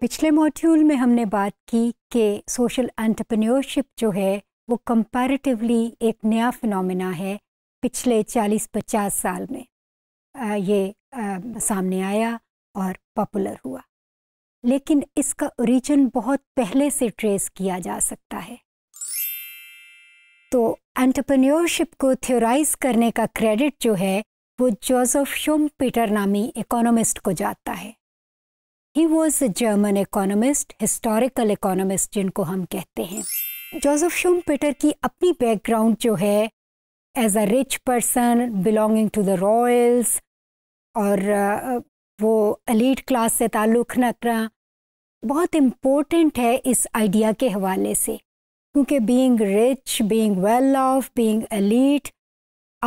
पिछले मॉड्यूल में हमने बात की कि सोशल एंटरप्रेन्योरशिप जो है वो कंपैरेटिवली एक नया फिनोमेना है पिछले 40-50 साल में आ, ये आ, सामने आया और पॉपुलर हुआ लेकिन इसका ओरिजिन बहुत पहले से ट्रेस किया जा सकता है तो एंटरप्रेन्योरशिप को थ्योराइज करने का क्रेडिट जो है वो जोसेफ शोम पीटर नामी इकोनॉमिस्ट को जाता है he was a German economist historical economist जिनको हम कहते हैं जोसेफ पिटर की अपनी बैकग्राउंड जो है as a rich person belonging to the royals और वो अलीट क्लास से ताल्लुक़ रखना बहुत इम्पोर्टेंट है इस आइडिया के हवाले से क्योंकि being rich being well off being elite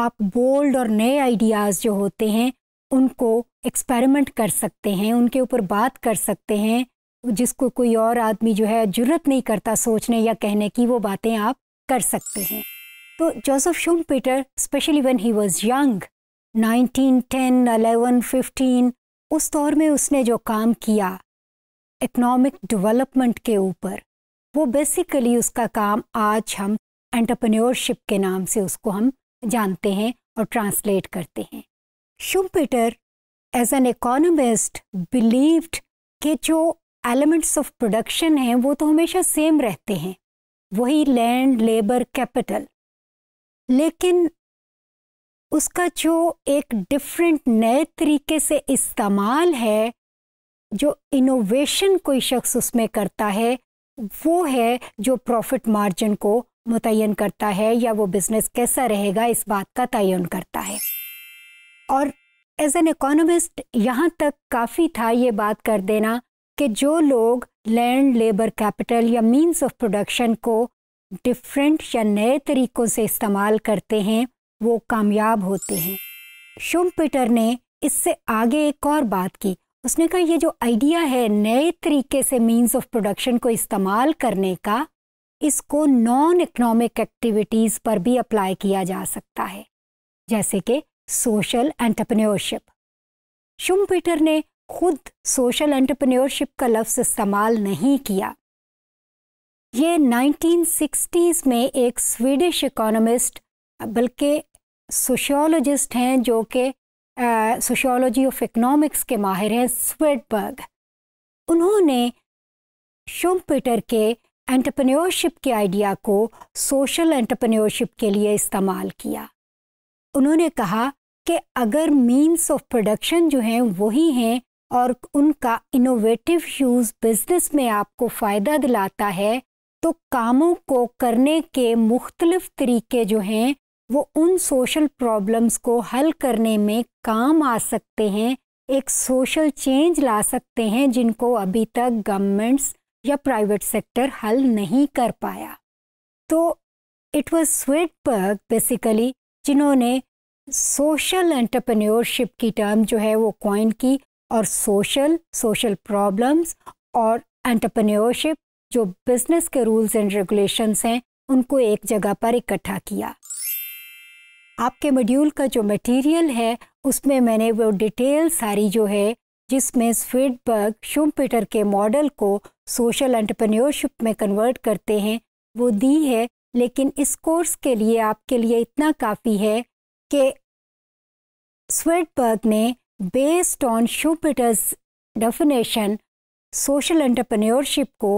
आप बोल्ड और नए आइडियाज़ जो होते हैं उनको एक्सपेरिमेंट कर सकते हैं उनके ऊपर बात कर सकते हैं जिसको कोई और आदमी जो है जरूरत नहीं करता सोचने या कहने की वो बातें आप कर सकते हैं तो Joseph Schumpeter specially one he was young nineteen ten eleven fifteen उस दौर में उसने जो काम किया इकोनॉमिक डेवलपमेंट के ऊपर वो बेसिकली उसका काम आज हम एंटरप्रेन्योरशिप के नाम से उसको हम जानते हैं और ट्रांसलेट करते हैं Schumpeter, as an economist believed के जो एलिमेंट्स ऑफ प्रोडक्शन हैं वो तो हमेशा सेम रहते हैं वही लैंड लेबर कैपिटल लेकिन उसका जो एक डिफरेंट नए तरीके से इस्तेमाल है जो इनोवेशन कोई शख्स उसमें करता है वो है जो प्रॉफिट मार्जिन को मुतन करता है या वो बिज़नेस कैसा रहेगा इस बात का तयन करता है और एज एन इकोनॉमिस्ट यहाँ तक काफ़ी था ये बात कर देना कि जो लोग लैंड लेबर कैपिटल या मींस ऑफ प्रोडक्शन को डिफरेंट या नए तरीक़ों से इस्तेमाल करते हैं वो कामयाब होते हैं शुम पिटर ने इससे आगे एक और बात की उसने कहा ये जो आइडिया है नए तरीके से मींस ऑफ प्रोडक्शन को इस्तेमाल करने का इसको नॉन इकोनॉमिक एक्टिविटीज़ पर भी अप्लाई किया जा सकता है जैसे कि सोशल एंटरप्रेन्योरशिप शुमपीटर ने खुद सोशल एंटरप्रेन्योरशिप का लफ्ज़ इस्तेमाल नहीं किया ये 1960s में एक स्वीडिश इकोनॉमिस्ट बल्कि सोशियोलॉजिस्ट हैं जो कि सोशियोलॉजी ऑफ इकोनॉमिक्स के माहिर हैं स्वेडबर्ग उन्होंने शुमपीटर के एंटरप्रेन्योरशिप के आइडिया को सोशल एंटरप्रेन्योरशिप के लिए इस्तेमाल किया उन्होंने कहा कि अगर मीन्स ऑफ प्रोडक्शन जो हैं वही हैं और उनका इनोवेटिव यूज़ बिजनेस में आपको फ़ायदा दिलाता है तो कामों को करने के मुख्तलफ तरीके जो हैं वो उन सोशल प्रॉब्लम्स को हल करने में काम आ सकते हैं एक सोशल चेंज ला सकते हैं जिनको अभी तक गवर्नमेंट्स या प्राइवेट सेक्टर हल नहीं कर पाया तो इट वाज स्वेट बेसिकली जिन्होंने सोशल एंटरप्रेन्योरशिप की टर्म जो है वो कॉइन की और सोशल सोशल प्रॉब्लम्स और एंटरप्रेन्योरशिप जो बिजनेस के रूल्स एंड रेगुलेशंस हैं उनको एक जगह पर इकट्ठा किया आपके मॉड्यूल का जो मटेरियल है उसमें मैंने वो डिटेल सारी जो है जिसमें स्वेडबर्ग शुमपेटर के मॉडल को सोशल एंटरप्रेन्योरशिप में कन्वर्ट करते हैं वो दी है लेकिन इस कोर्स के लिए आपके लिए इतना काफ़ी है कि स्वेटबर्ग ने based on Schumpeter's definition social entrepreneurship को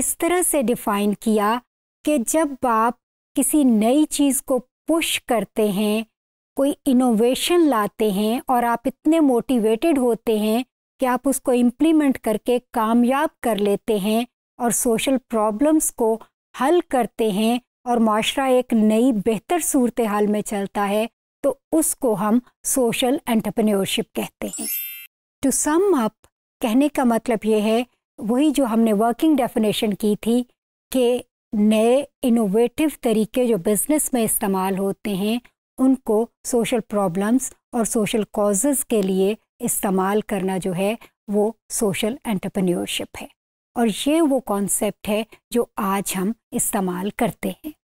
इस तरह से डिफाइन किया कि जब आप किसी नई चीज़ को पुश करते हैं कोई इनोवेशन लाते हैं और आप इतने मोटिवेटेड होते हैं कि आप उसको इम्प्लीमेंट करके कामयाब कर लेते हैं और सोशल प्रॉब्लम्स को हल करते हैं और माशरा एक नई बेहतर सूरत हाल में चलता है तो उसको हम सोशल एंटरप्रेन्योरशिप कहते हैं टू सम अप कहने का मतलब ये है वही जो हमने वर्किंग डेफिनेशन की थी कि नए इनोवेटिव तरीके जो बिज़नेस में इस्तेमाल होते हैं उनको सोशल प्रॉब्लम्स और सोशल कॉजेज़ के लिए इस्तेमाल करना जो है वो सोशल एंटरप्रेन्योरशिप है और ये वो कॉन्सेप्ट है जो आज हम इस्तेमाल करते हैं